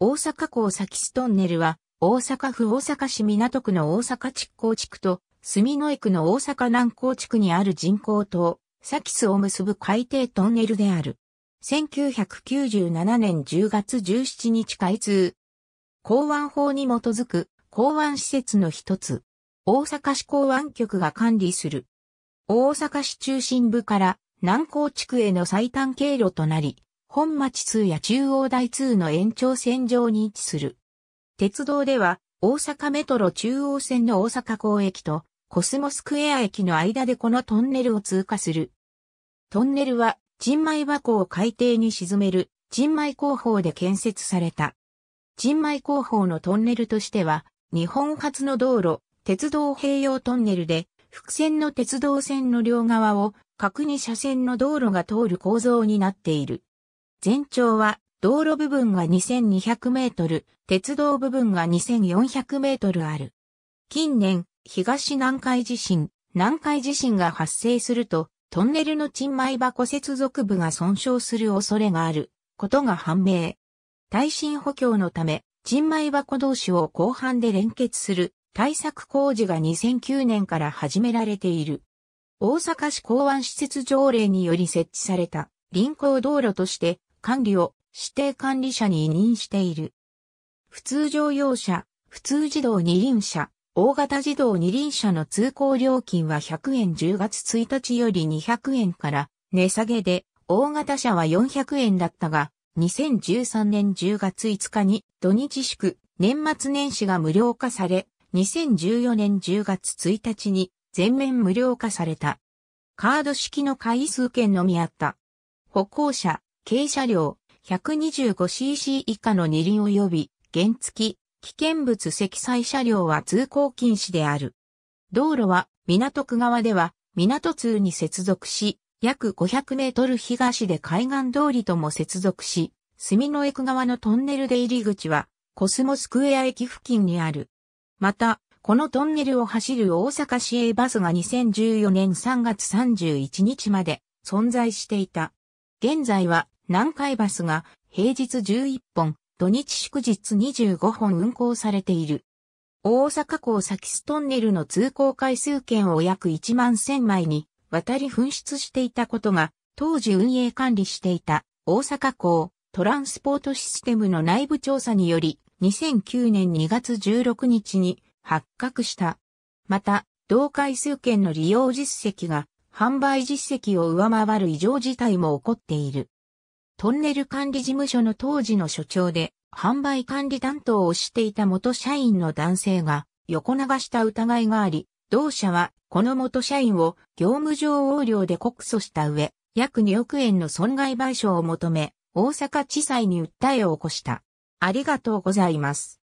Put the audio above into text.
大阪港先ストンネルは、大阪府大阪市港区の大阪築港地区と、住野駅の大阪南港地区にある人工島、サキスを結ぶ海底トンネルである。1997年10月17日開通。港湾法に基づく港湾施設の一つ。大阪市港湾局が管理する。大阪市中心部から南港地区への最短経路となり、本町通や中央台通の延長線上に位置する。鉄道では、大阪メトロ中央線の大阪港駅と、コスモスクエア駅の間でこのトンネルを通過する。トンネルは、人米箱を海底に沈める、人米工法で建設された。人米工法のトンネルとしては、日本初の道路、鉄道併用トンネルで、複線の鉄道線の両側を、各に車線の道路が通る構造になっている。全長は道路部分が2200メートル、鉄道部分が2400メートルある。近年、東南海地震、南海地震が発生すると、トンネルの沈埋箱接続部が損傷する恐れがあることが判明。耐震補強のため、沈埋箱同士を後半で連結する対策工事が2009年から始められている。大阪市港湾施設条例により設置された臨港道路として管理を指定管理者に委任している。普通乗用車、普通自動二輪車、大型自動二輪車の通行料金は100円10月1日より200円から値下げで、大型車は400円だったが、2013年10月5日に土日祝、年末年始が無料化され、2014年10月1日に全面無料化された。カード式の回数券のみあった。歩行者、軽車両 125cc 以下の二輪及び原付、危険物積載車両は通行禁止である。道路は港区側では港通に接続し、約500メートル東で海岸通りとも接続し、住の駅側のトンネル出入り口はコスモスクエア駅付近にある。また、このトンネルを走る大阪市営バスが2014年3月31日まで存在していた。現在は南海バスが平日11本、土日祝日25本運行されている。大阪港サキストンネルの通行回数券を約1万1000枚に渡り紛失していたことが、当時運営管理していた大阪港トランスポートシステムの内部調査により、2009年2月16日に発覚した。また、同回数券の利用実績が販売実績を上回る異常事態も起こっている。トンネル管理事務所の当時の所長で、販売管理担当をしていた元社員の男性が横流した疑いがあり、同社はこの元社員を業務上横領で告訴した上、約2億円の損害賠償を求め、大阪地裁に訴えを起こした。ありがとうございます。